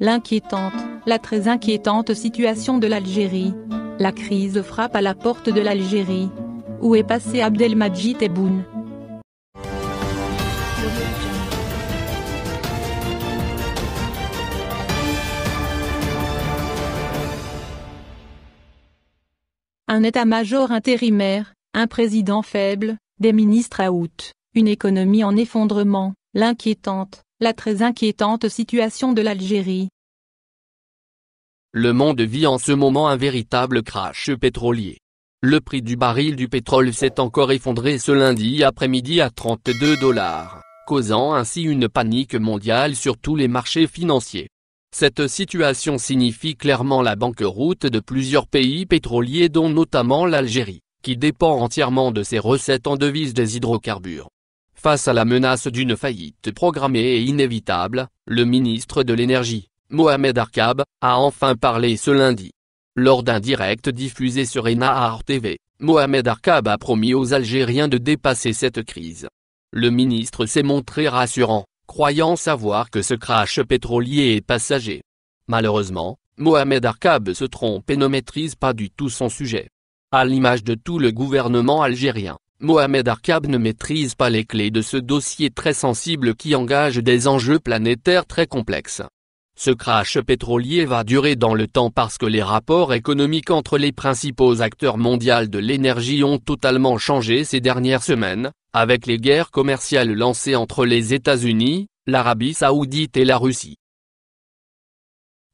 L'inquiétante, la très inquiétante situation de l'Algérie. La crise frappe à la porte de l'Algérie. Où est passé Abdelmajid Tebboune Un état-major intérimaire, un président faible, des ministres à août, une économie en effondrement, l'inquiétante, la très inquiétante situation de l'Algérie. Le monde vit en ce moment un véritable crash pétrolier. Le prix du baril du pétrole s'est encore effondré ce lundi après-midi à 32 dollars, causant ainsi une panique mondiale sur tous les marchés financiers. Cette situation signifie clairement la banqueroute de plusieurs pays pétroliers dont notamment l'Algérie, qui dépend entièrement de ses recettes en devises des hydrocarbures. Face à la menace d'une faillite programmée et inévitable, le ministre de l'Énergie, Mohamed Arkab, a enfin parlé ce lundi. Lors d'un direct diffusé sur Enahar TV, Mohamed Arkab a promis aux Algériens de dépasser cette crise. Le ministre s'est montré rassurant, croyant savoir que ce crash pétrolier est passager. Malheureusement, Mohamed Arkab se trompe et ne maîtrise pas du tout son sujet. À l'image de tout le gouvernement algérien, Mohamed Arkab ne maîtrise pas les clés de ce dossier très sensible qui engage des enjeux planétaires très complexes. Ce crash pétrolier va durer dans le temps parce que les rapports économiques entre les principaux acteurs mondiaux de l'énergie ont totalement changé ces dernières semaines, avec les guerres commerciales lancées entre les États-Unis, l'Arabie saoudite et la Russie.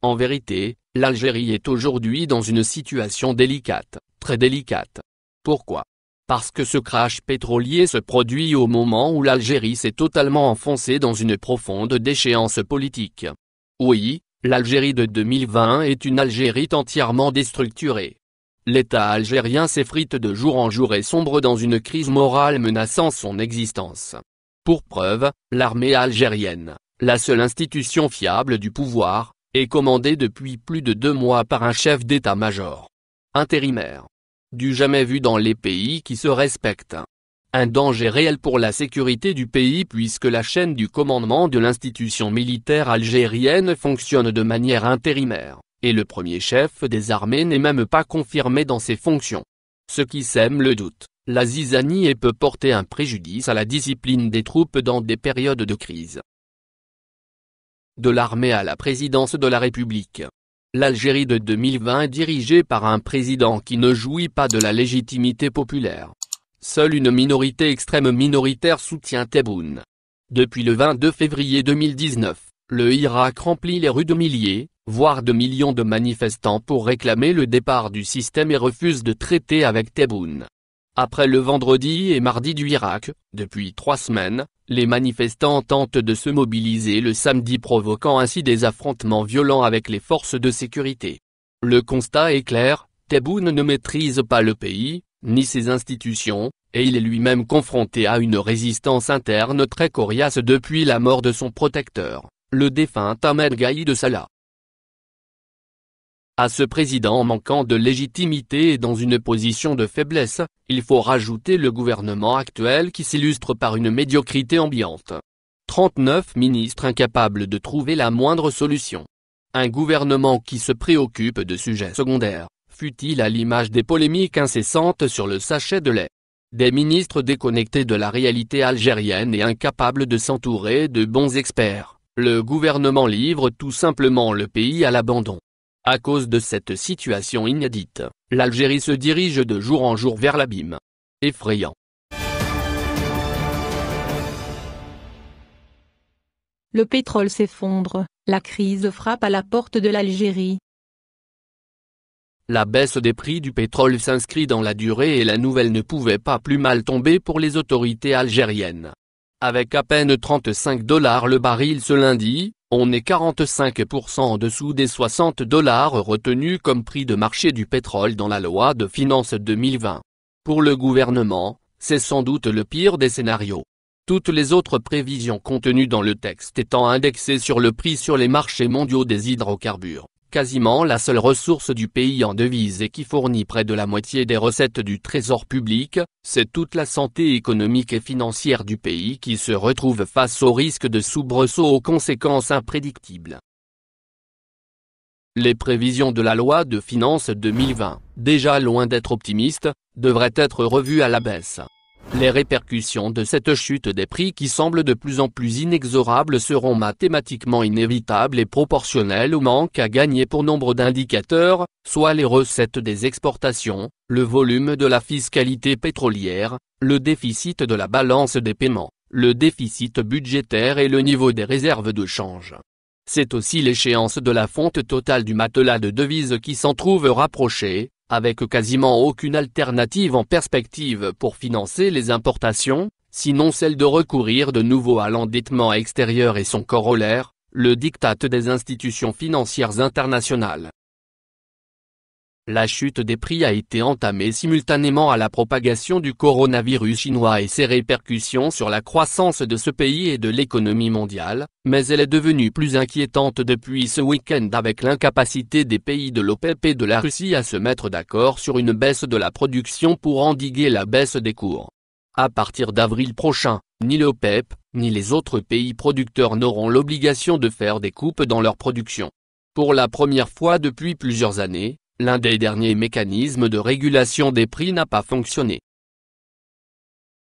En vérité, l'Algérie est aujourd'hui dans une situation délicate, très délicate. Pourquoi parce que ce crash pétrolier se produit au moment où l'Algérie s'est totalement enfoncée dans une profonde déchéance politique. Oui, l'Algérie de 2020 est une Algérie entièrement déstructurée. L'État algérien s'effrite de jour en jour et sombre dans une crise morale menaçant son existence. Pour preuve, l'armée algérienne, la seule institution fiable du pouvoir, est commandée depuis plus de deux mois par un chef d'état-major intérimaire du jamais vu dans les pays qui se respectent. Un danger réel pour la sécurité du pays puisque la chaîne du commandement de l'institution militaire algérienne fonctionne de manière intérimaire, et le premier chef des armées n'est même pas confirmé dans ses fonctions. Ce qui sème le doute, la zizanie peut porter un préjudice à la discipline des troupes dans des périodes de crise. De l'armée à la présidence de la République L'Algérie de 2020 est dirigée par un président qui ne jouit pas de la légitimité populaire. Seule une minorité extrême minoritaire soutient Tebboune. Depuis le 22 février 2019, le Irak remplit les rues de milliers, voire de millions de manifestants pour réclamer le départ du système et refuse de traiter avec Tebboune. Après le vendredi et mardi du Irak, depuis trois semaines, les manifestants tentent de se mobiliser le samedi provoquant ainsi des affrontements violents avec les forces de sécurité. Le constat est clair, Tebboune ne maîtrise pas le pays, ni ses institutions, et il est lui-même confronté à une résistance interne très coriace depuis la mort de son protecteur, le défunt Ahmed Gaïd Salah. À ce président manquant de légitimité et dans une position de faiblesse, il faut rajouter le gouvernement actuel qui s'illustre par une médiocrité ambiante. 39 ministres incapables de trouver la moindre solution. Un gouvernement qui se préoccupe de sujets secondaires, fut-il à l'image des polémiques incessantes sur le sachet de lait. Des ministres déconnectés de la réalité algérienne et incapables de s'entourer de bons experts, le gouvernement livre tout simplement le pays à l'abandon. À cause de cette situation inédite, l'Algérie se dirige de jour en jour vers l'abîme. Effrayant. Le pétrole s'effondre, la crise frappe à la porte de l'Algérie. La baisse des prix du pétrole s'inscrit dans la durée et la nouvelle ne pouvait pas plus mal tomber pour les autorités algériennes. Avec à peine 35 dollars le baril ce lundi, on est 45% en dessous des 60 dollars retenus comme prix de marché du pétrole dans la loi de finances 2020. Pour le gouvernement, c'est sans doute le pire des scénarios. Toutes les autres prévisions contenues dans le texte étant indexées sur le prix sur les marchés mondiaux des hydrocarbures quasiment la seule ressource du pays en devise et qui fournit près de la moitié des recettes du trésor public, c'est toute la santé économique et financière du pays qui se retrouve face au risque de soubresaut aux conséquences imprédictibles. Les prévisions de la loi de finances 2020, déjà loin d'être optimistes, devraient être revues à la baisse. Les répercussions de cette chute des prix qui semble de plus en plus inexorable seront mathématiquement inévitables et proportionnelles au manque à gagner pour nombre d'indicateurs, soit les recettes des exportations, le volume de la fiscalité pétrolière, le déficit de la balance des paiements, le déficit budgétaire et le niveau des réserves de change. C'est aussi l'échéance de la fonte totale du matelas de devises qui s'en trouve rapprochée, avec quasiment aucune alternative en perspective pour financer les importations, sinon celle de recourir de nouveau à l'endettement extérieur et son corollaire, le diktat des institutions financières internationales. La chute des prix a été entamée simultanément à la propagation du coronavirus chinois et ses répercussions sur la croissance de ce pays et de l'économie mondiale, mais elle est devenue plus inquiétante depuis ce week-end avec l'incapacité des pays de l'OPEP et de la Russie à se mettre d'accord sur une baisse de la production pour endiguer la baisse des cours. À partir d'avril prochain, ni l'OPEP, ni les autres pays producteurs n'auront l'obligation de faire des coupes dans leur production. Pour la première fois depuis plusieurs années, l'un des derniers mécanismes de régulation des prix n'a pas fonctionné.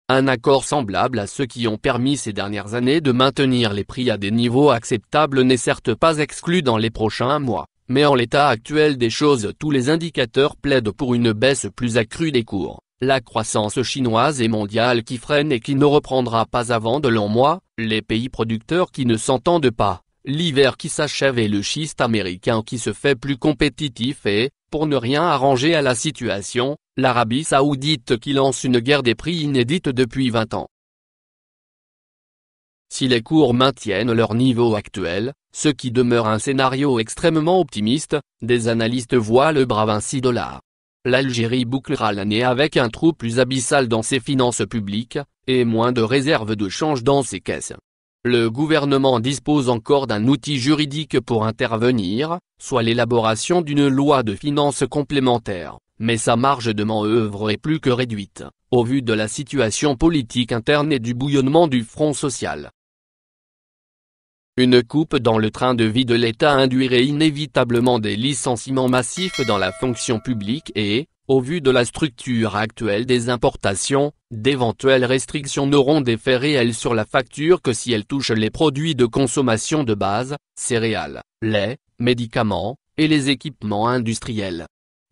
Un accord semblable à ceux qui ont permis ces dernières années de maintenir les prix à des niveaux acceptables n'est certes pas exclu dans les prochains mois, mais en l'état actuel des choses tous les indicateurs plaident pour une baisse plus accrue des cours. La croissance chinoise et mondiale qui freine et qui ne reprendra pas avant de longs mois, les pays producteurs qui ne s'entendent pas, l'hiver qui s'achève est le schiste américain qui se fait plus compétitif et, pour ne rien arranger à la situation, l'Arabie saoudite qui lance une guerre des prix inédite depuis 20 ans. Si les cours maintiennent leur niveau actuel, ce qui demeure un scénario extrêmement optimiste, des analystes voient le brave ainsi dollars. L'Algérie bouclera l'année avec un trou plus abyssal dans ses finances publiques, et moins de réserves de change dans ses caisses le gouvernement dispose encore d'un outil juridique pour intervenir, soit l'élaboration d'une loi de finances complémentaire, mais sa marge de manœuvre est plus que réduite, au vu de la situation politique interne et du bouillonnement du Front social. Une coupe dans le train de vie de l'État induirait inévitablement des licenciements massifs dans la fonction publique et, au vu de la structure actuelle des importations, d'éventuelles restrictions n'auront d'effet réel sur la facture que si elles touchent les produits de consommation de base, céréales, lait, médicaments, et les équipements industriels.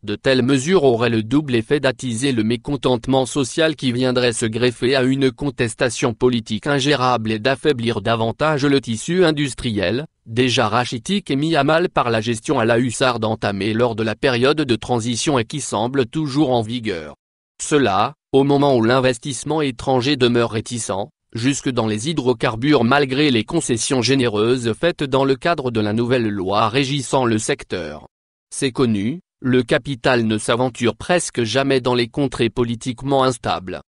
De telles mesures auraient le double effet d'attiser le mécontentement social qui viendrait se greffer à une contestation politique ingérable et d'affaiblir davantage le tissu industriel, déjà rachitique et mis à mal par la gestion à la hussarde entamée lors de la période de transition et qui semble toujours en vigueur. Cela, au moment où l'investissement étranger demeure réticent, jusque dans les hydrocarbures malgré les concessions généreuses faites dans le cadre de la nouvelle loi régissant le secteur. C'est connu, le capital ne s'aventure presque jamais dans les contrées politiquement instables.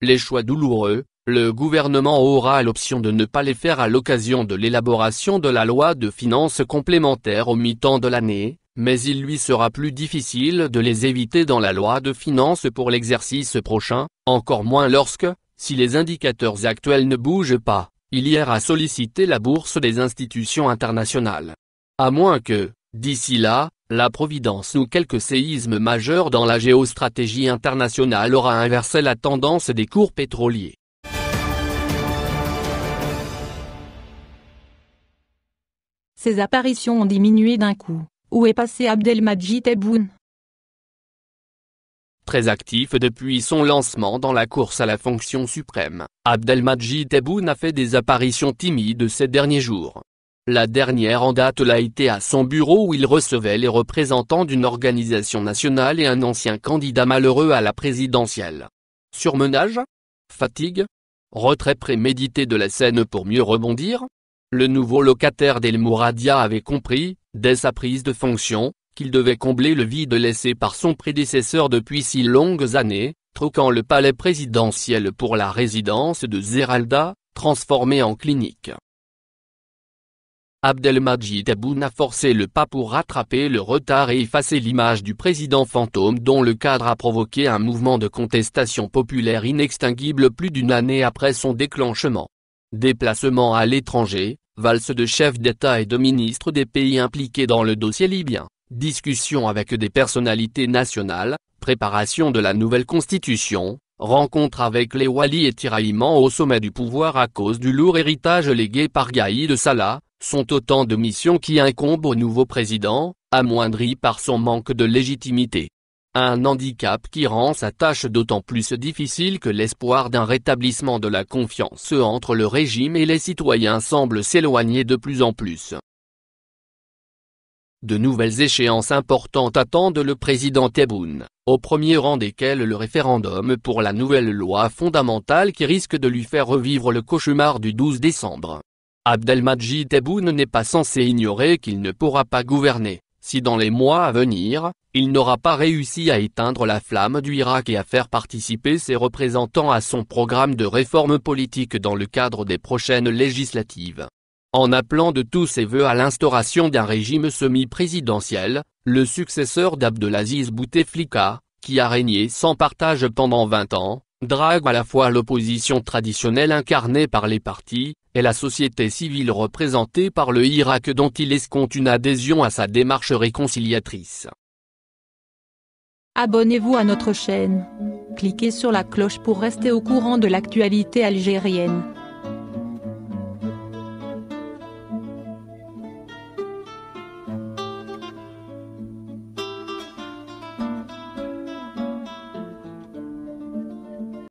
Les choix douloureux, le gouvernement aura l'option de ne pas les faire à l'occasion de l'élaboration de la loi de finances complémentaire au mi-temps de l'année, mais il lui sera plus difficile de les éviter dans la loi de finances pour l'exercice prochain, encore moins lorsque, si les indicateurs actuels ne bougent pas, il y à solliciter la bourse des institutions internationales. À moins que, D'ici là, la providence ou quelques séismes majeurs dans la géostratégie internationale aura inversé la tendance des cours pétroliers. Ces apparitions ont diminué d'un coup. Où est passé Abdelmajid Tebboune Très actif depuis son lancement dans la course à la fonction suprême, Abdelmajid Tebboune a fait des apparitions timides ces derniers jours. La dernière en date l'a été à son bureau où il recevait les représentants d'une organisation nationale et un ancien candidat malheureux à la présidentielle. Surmenage Fatigue Retrait prémédité de la scène pour mieux rebondir Le nouveau locataire d'El Mouradia avait compris, dès sa prise de fonction, qu'il devait combler le vide laissé par son prédécesseur depuis si longues années, troquant le palais présidentiel pour la résidence de Zeralda, transformée en clinique. Abdelmajid Aboun a forcé le pas pour rattraper le retard et effacer l'image du président fantôme dont le cadre a provoqué un mouvement de contestation populaire inextinguible plus d'une année après son déclenchement. Déplacement à l'étranger, valse de chefs d'État et de ministres des pays impliqués dans le dossier libyen, discussion avec des personnalités nationales, préparation de la nouvelle constitution, rencontre avec les Wali et tiraillements au sommet du pouvoir à cause du lourd héritage légué par Gaïd Salah, sont autant de missions qui incombent au nouveau président, amoindri par son manque de légitimité. Un handicap qui rend sa tâche d'autant plus difficile que l'espoir d'un rétablissement de la confiance entre le régime et les citoyens semble s'éloigner de plus en plus. De nouvelles échéances importantes attendent le président Tebboune, au premier rang desquelles le référendum pour la nouvelle loi fondamentale qui risque de lui faire revivre le cauchemar du 12 décembre. Abdelmadjid Tebboune n'est pas censé ignorer qu'il ne pourra pas gouverner, si dans les mois à venir, il n'aura pas réussi à éteindre la flamme du Irak et à faire participer ses représentants à son programme de réforme politique dans le cadre des prochaines législatives. En appelant de tous ses voeux à l'instauration d'un régime semi-présidentiel, le successeur d'Abdelaziz Bouteflika, qui a régné sans partage pendant 20 ans, drague à la fois l'opposition traditionnelle incarnée par les partis, et la société civile représentée par le Irak dont il escompte une adhésion à sa démarche réconciliatrice. Abonnez-vous à notre chaîne. Cliquez sur la cloche pour rester au courant de l'actualité algérienne.